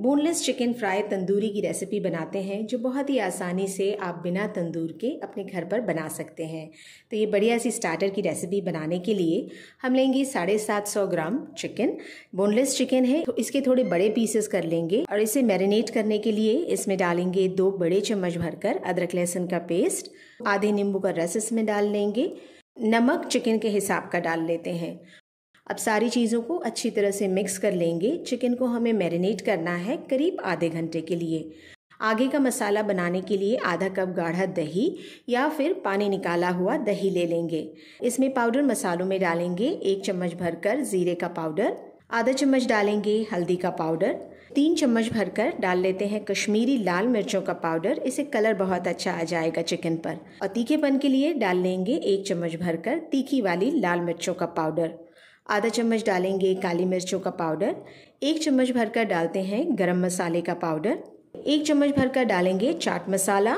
boneless chicken fry tandoori की recipe बनाते हैं जो बहुत ही आसानी से आप बिना तंदूर के अपने घर पर बना सकते हैं तो ये बढ़िया सी स्टार्टर की रेसिपी बनाने के लिए हम लेंगे साढ़े सात सौ ग्राम चिकन बोनलेस चिकन है तो इसके थोड़े बड़े पीसेस कर लेंगे और इसे मैरिनेट करने के लिए इसमें डालेंगे दो बड़े चम्मच भरकर अदरक लहसुन का पेस्ट आधे नींबू का रस इसमें डाल लेंगे नमक चिकन के हिसाब का डाल लेते हैं अब सारी चीज़ों को अच्छी तरह से मिक्स कर लेंगे चिकन को हमें मैरिनेट करना है करीब आधे घंटे के लिए आगे का मसाला बनाने के लिए आधा कप गाढ़ा दही या फिर पानी निकाला हुआ दही ले लेंगे इसमें पाउडर मसालों में डालेंगे एक चम्मच भरकर ज़ीरे का पाउडर आधा चम्मच डालेंगे हल्दी का पाउडर तीन चम्मच भरकर डाल लेते हैं कश्मीरी लाल मिर्चों का पाउडर इसे कलर बहुत अच्छा आ जाएगा चिकन पर और तीखेपन के लिए डाल लेंगे एक चम्मच भरकर तीखी वाली लाल मिर्चों का पाउडर आधा चम्मच डालेंगे काली मिर्चों का पाउडर एक चम्मच भर कर डालते हैं गरम मसाले का पाउडर एक चम्मच भर कर डालेंगे चाट मसाला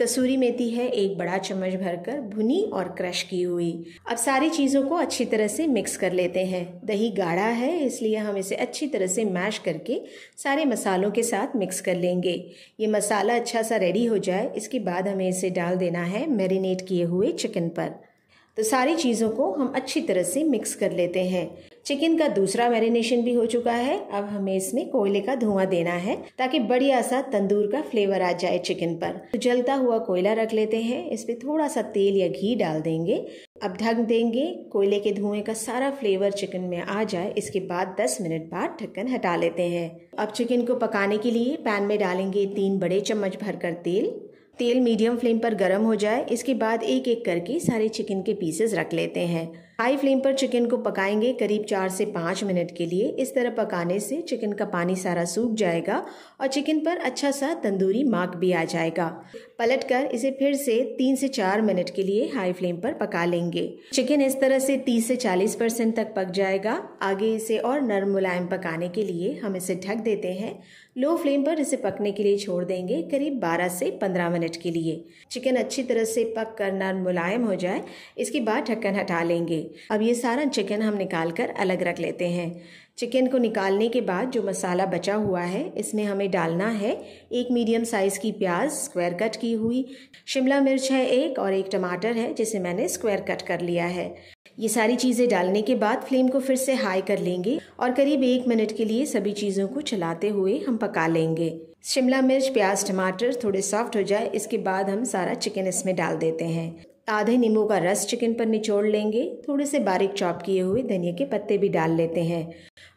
कसूरी मेथी है एक बड़ा चम्मच भरकर भुनी और क्रश की हुई अब सारी चीज़ों को अच्छी तरह से मिक्स कर लेते हैं दही गाढ़ा है इसलिए हम इसे अच्छी तरह से मैश करके सारे मसालों के साथ मिक्स कर लेंगे ये मसाला अच्छा सा रेडी हो जाए इसके बाद हमें इसे डाल देना है मैरिनेट किए हुए चिकन पर तो सारी चीज़ों को हम अच्छी तरह से मिक्स कर लेते हैं चिकन का दूसरा मैरिनेशन भी हो चुका है अब हमें इसमें कोयले का धुआं देना है ताकि बढ़िया सा तंदूर का फ्लेवर आ जाए चिकन पर तो जलता हुआ कोयला रख लेते हैं इस पर थोड़ा सा तेल या घी डाल देंगे अब ढक देंगे कोयले के धुएं का सारा फ्लेवर चिकन में आ जाए इसके बाद 10 मिनट बाद ढक्कन हटा लेते हैं अब चिकन को पकाने के लिए पैन में डालेंगे तीन बड़े चम्मच भरकर तेल तेल मीडियम फ्लेम पर गर्म हो जाए इसके बाद एक एक करके सारे चिकन के पीसेस रख लेते हैं हाई फ्लेम पर चिकन को पकाएंगे करीब चार से पाँच मिनट के लिए इस तरह पकाने से चिकन का पानी सारा सूख जाएगा और चिकन पर अच्छा सा तंदूरी मार्क भी आ जाएगा पलट कर इसे फिर से तीन से चार मिनट के लिए हाई फ्लेम पर पका लेंगे चिकन इस तरह से तीस से चालीस परसेंट तक पक जाएगा आगे इसे और नरम मुलायम पकाने के लिए हम इसे ढक देते हैं लो फ्लेम पर इसे पकने के लिए छोड़ देंगे करीब बारह से पंद्रह मिनट के लिए चिकन अच्छी तरह से पक कर नरम मुलायम हो जाए इसके बाद ढक्कन हटा लेंगे अब ये सारा चिकन हम निकाल कर अलग रख लेते हैं चिकन को निकालने के बाद जो मसाला बचा हुआ है इसमें हमें डालना है एक मीडियम साइज़ की प्याज स्क्वायर कट की हुई शिमला मिर्च है एक और एक टमाटर है जिसे मैंने स्क्वायर कट कर लिया है ये सारी चीज़ें डालने के बाद फ्लेम को फिर से हाई कर लेंगे और करीब एक मिनट के लिए सभी चीज़ों को चलाते हुए हम पका लेंगे शिमला मिर्च प्याज टमाटर थोड़े सॉफ्ट हो जाए इसके बाद हम सारा चिकन इसमें डाल देते हैं आधे नींबू का रस चिकन पर निचोड़ लेंगे थोड़े से बारीक चॉप किए हुए धनिया के पत्ते भी डाल लेते हैं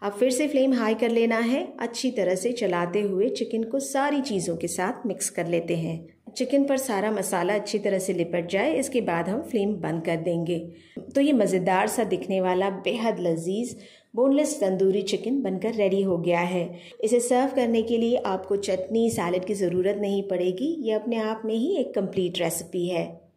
अब फिर से फ्लेम हाई कर लेना है अच्छी तरह से चलाते हुए चिकन को सारी चीज़ों के साथ मिक्स कर लेते हैं चिकन पर सारा मसाला अच्छी तरह से लिपट जाए इसके बाद हम फ्लेम बंद कर देंगे तो ये मज़ेदार सा दिखने वाला बेहद लजीज बोनलेस तंदूरी चिकन बनकर रेडी हो गया है इसे सर्व करने के लिए आपको चटनी सैलड की ज़रूरत नहीं पड़ेगी ये अपने आप में ही एक कंप्लीट रेसिपी है